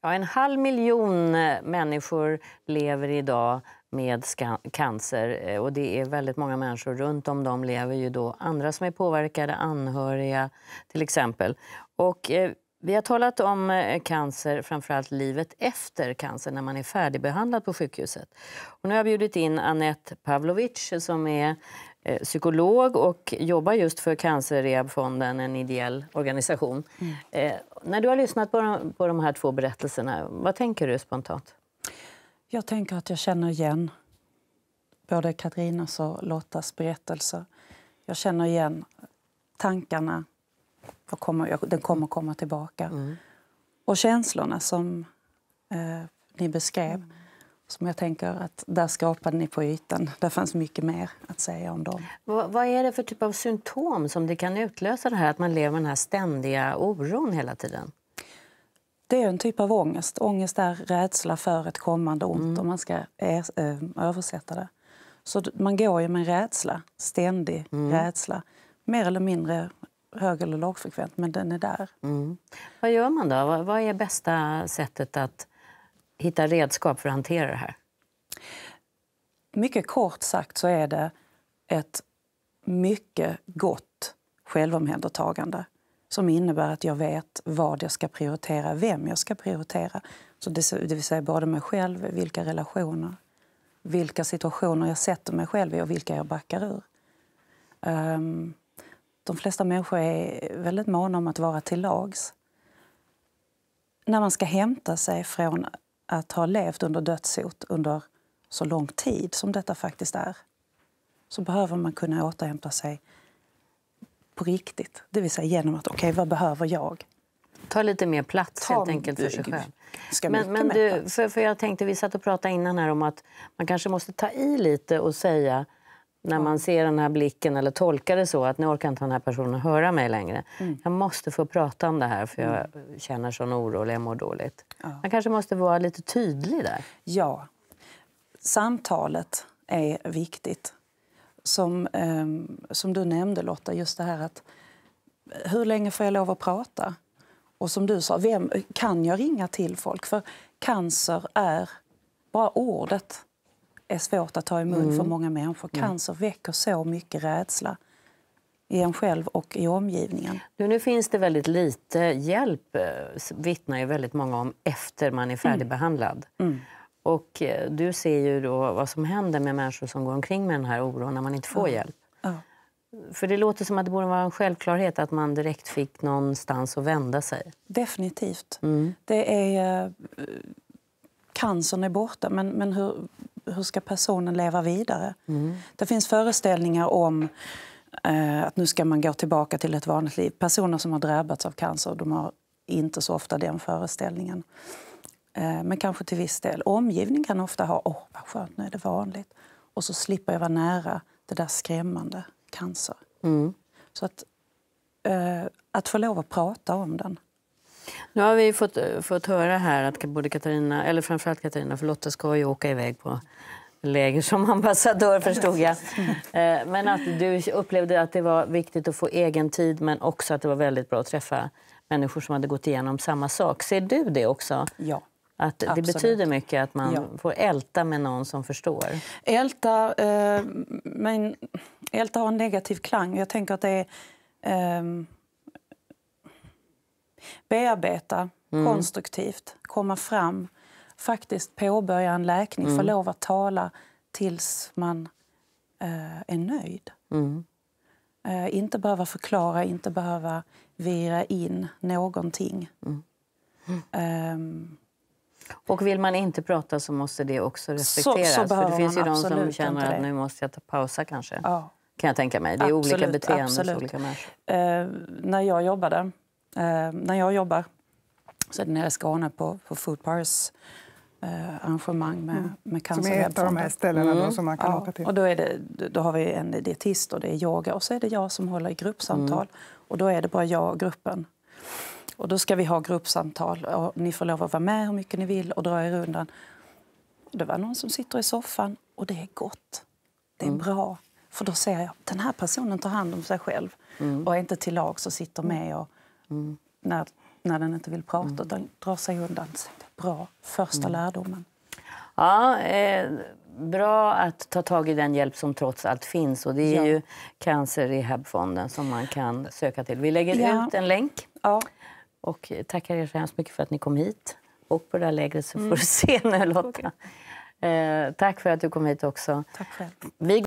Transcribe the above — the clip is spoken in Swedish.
Ja, en halv miljon eh, människor lever idag med cancer. Eh, och det är väldigt många människor runt om dem lever ju då andra som är påverkade, anhöriga till exempel. Och, eh, vi har talat om eh, cancer, framförallt livet efter cancer när man är färdigbehandlad på sjukhuset. Och nu har jag bjudit in Annette Pavlovic som är Eh, psykolog och jobbar just för Cancerrehabfonden, en ideell organisation. Mm. Eh, när du har lyssnat på de, på de här två berättelserna, vad tänker du spontant? Jag tänker att jag känner igen både Katrinas och Lottas berättelser. Jag känner igen tankarna, jag kommer, jag, den kommer komma tillbaka. Mm. Och känslorna som eh, ni beskrev. Mm som jag tänker att där skrapade ni på ytan. Där fanns mycket mer att säga om dem. Vad, är det för typ av symptom som det kan utlösa det här att man lever med den här ständiga oron hela tiden? Det är en typ av ångest. Ångest är rädsla för ett kommande ont mm. om man ska eh, eh, översätta det. Så man går ju med en rädsla, ständig mm. rädsla. Mer eller mindre hög eller lågfrekvent, men den är där. Mm. Vad gör man då? Vad är bästa sättet att hitta redskap för att hantera det här? Mycket kort sagt så är det ett mycket gott självomhändertagande som innebär att jag vet vad jag ska prioritera, vem jag ska prioritera. Så det, vill säga både mig själv, vilka relationer, vilka situationer jag sätter mig själv i och vilka jag backar ur. Um, de flesta människor är väldigt måna om att vara till lags. När man ska hämta sig från att ha levt under dödshot under så lång tid som detta faktiskt är så behöver man kunna återhämta sig på riktigt. Det vill säga genom att, okej, okay, vad behöver jag? Ta lite mer plats Ta, helt enkelt för sig själv. men, men du, för, för jag tänkte, vi satt och pratade innan här om att man kanske måste ta i lite och säga när man ser den här blicken eller tolkar det så att nu orkar inte den här personen höra mig längre. Mm. Jag måste få prata om det här för jag mm. känner sån oro och jag mår dåligt. Ja. Man kanske måste vara lite tydlig där. Ja. Samtalet är viktigt. Som, eh, som du nämnde Lotta, just det här att hur länge får jag lov att prata? Och som du sa, vem, kan jag ringa till folk? För cancer är, bara ordet är svårt att ta emot mm. för många människor. Cancer mm. väcker så mycket rädsla i en själv och i omgivningen. Nu, nu finns det väldigt lite hjälp, eh, vittnar ju väldigt många om, efter man är mm. färdigbehandlad. Mm. Och eh, du ser ju då vad som händer med människor som går omkring med den här oron när man inte får ja. hjälp. Ja. För det låter som att det borde vara en självklarhet att man direkt fick någonstans att vända sig. Definitivt. Mm. Det är... Eh, cancern är borta, men, men hur, hur ska personen leva vidare? Mm. Det finns föreställningar om eh, att nu ska man gå tillbaka till ett vanligt liv. Personer som har drabbats av cancer de har inte så ofta den föreställningen. Eh, men kanske till viss del. Omgivningen kan ofta ha åh vad skönt, nu är det vanligt. Och så slipper jag vara nära det där skrämmande cancer. Mm. Så att, eh, att få lov att prata om den nu har vi fått, eh, fått höra här att både Katarina, eller framförallt Katarina, för Lotta ska ju åka iväg på läger som ambassadör förstod jag. Eh, men att du upplevde att det var viktigt att få egen tid men också att det var väldigt bra att träffa människor som hade gått igenom samma sak. Ser du det också? Ja. Att det Absolut. betyder mycket att man ja. får älta med någon som förstår? Älta, eh, men älta har en negativ klang. Jag tänker att det är, eh, bearbeta mm. konstruktivt, komma fram, faktiskt påbörja en läkning, mm. få lov att tala tills man eh, är nöjd. Mm. Eh, inte behöva förklara, inte behöva vira in någonting. Mm. Ehm. och vill man inte prata så måste det också respekteras. Så, så för det finns ju de som känner att nu måste jag ta pausa kanske. Ja. Kan jag tänka mig. Det är absolut, olika beteenden olika människor. Eh, när jag jobbade Eh, när jag jobbar så är det nere i Skåne på, på Food eh, arrangemang med, mm. med cancer. Som är ett av de här ställena mm. då, som man kan ja. åka till. Och då, är det, då har vi en dietist och det är yoga och så är det jag som håller i gruppsamtal. Mm. Och då är det bara jag och gruppen. Och då ska vi ha gruppsamtal. Och ni får lov att vara med hur mycket ni vill och dra er undan. Det var någon som sitter i soffan och det är gott. Det är mm. bra. För då ser jag den här personen tar hand om sig själv mm. och är inte till lag så sitter med och Mm. När, när den inte vill prata mm. utan drar sig undan. Bra, första mm. lärdomen. Ja, eh, bra att ta tag i den hjälp som trots allt finns. Och det är ja. ju Cancerrehabfonden som man kan söka till. Vi lägger ja. ut en länk. Ja. Och tackar er så hemskt mycket för att ni kom hit. Och på det här lägret så får mm. du se nu, Lotta. Okay. Eh, tack för att du kom hit också. Tack själv.